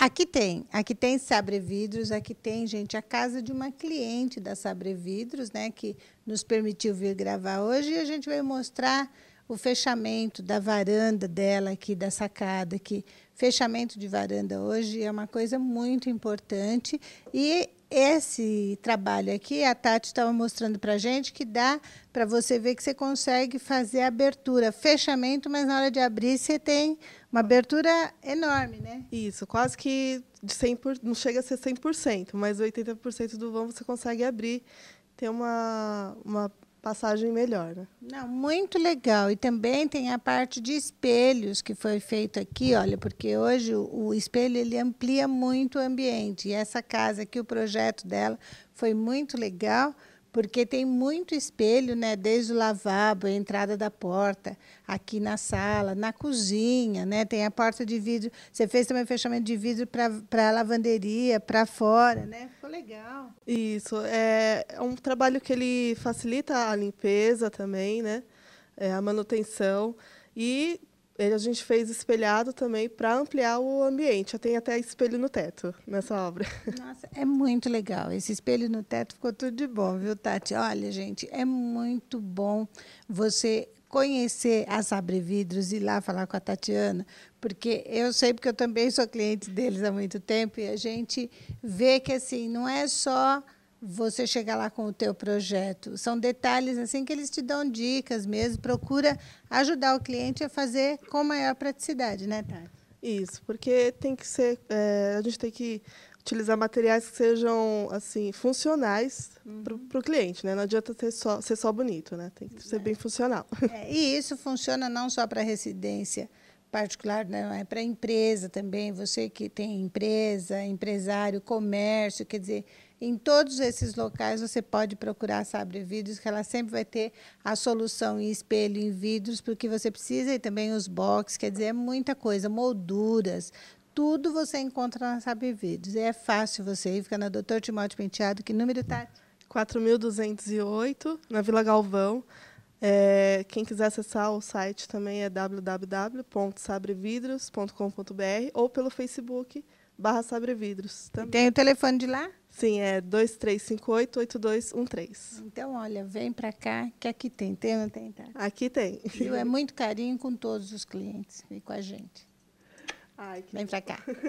Aqui tem, aqui tem Sabre Vidros, aqui tem, gente, a casa de uma cliente da Sabre Vidros, né, que nos permitiu vir gravar hoje, e a gente vai mostrar o fechamento da varanda dela aqui, da sacada que Fechamento de varanda hoje é uma coisa muito importante e esse trabalho aqui, a Tati estava mostrando para a gente, que dá para você ver que você consegue fazer abertura, fechamento, mas na hora de abrir você tem uma abertura enorme, né? Isso, quase que de 100 por, não chega a ser 100%, mas 80% do vão você consegue abrir. Tem uma, uma passagem melhor. Né? Não, muito legal. E também tem a parte de espelhos que foi feito aqui, olha, porque hoje o, o espelho ele amplia muito o ambiente. E essa casa aqui, o projeto dela foi muito legal, porque tem muito espelho, né, desde o lavabo, a entrada da porta, aqui na sala, na cozinha, né, tem a porta de vidro. Você fez também fechamento de vidro para a lavanderia, para fora, né? Ficou legal. Isso, é, é, um trabalho que ele facilita a limpeza também, né? É, a manutenção e a gente fez espelhado também para ampliar o ambiente. Já tem até espelho no teto nessa obra. Nossa, é muito legal. Esse espelho no teto ficou tudo de bom, viu, Tati? Olha, gente, é muito bom você conhecer as Sabre Vidros e ir lá falar com a Tatiana, porque eu sei porque eu também sou cliente deles há muito tempo e a gente vê que assim, não é só você chegar lá com o teu projeto. São detalhes assim que eles te dão dicas mesmo, procura ajudar o cliente a fazer com maior praticidade, né, Tati? Isso, porque tem que ser, é, a gente tem que utilizar materiais que sejam assim funcionais uhum. para o cliente, né? Não adianta ter só, ser só bonito, né? Tem que ser é. bem funcional. É, e isso funciona não só para residência particular, não, né, é para empresa também, você que tem empresa, empresário, comércio, quer dizer, em todos esses locais você pode procurar a Sabre Vidros, que ela sempre vai ter a solução em espelho, em vidros, porque você precisa e também os boxes, quer dizer, é muita coisa, molduras, tudo você encontra na Sabre Vidros. é fácil você ir, fica na Doutor Timóteo Penteado, que número está? 4.208, na Vila Galvão. É, quem quiser acessar o site também é www.sabrevidros.com.br ou pelo Facebook barra Sabrevidros. Também. tem o telefone de lá? Sim, é 2358-8213. Então, olha, vem para cá, que aqui tem. Tem ou não tem? Tá? Aqui tem. Viu? É muito carinho com todos os clientes e com a gente. Ai, vem para cá.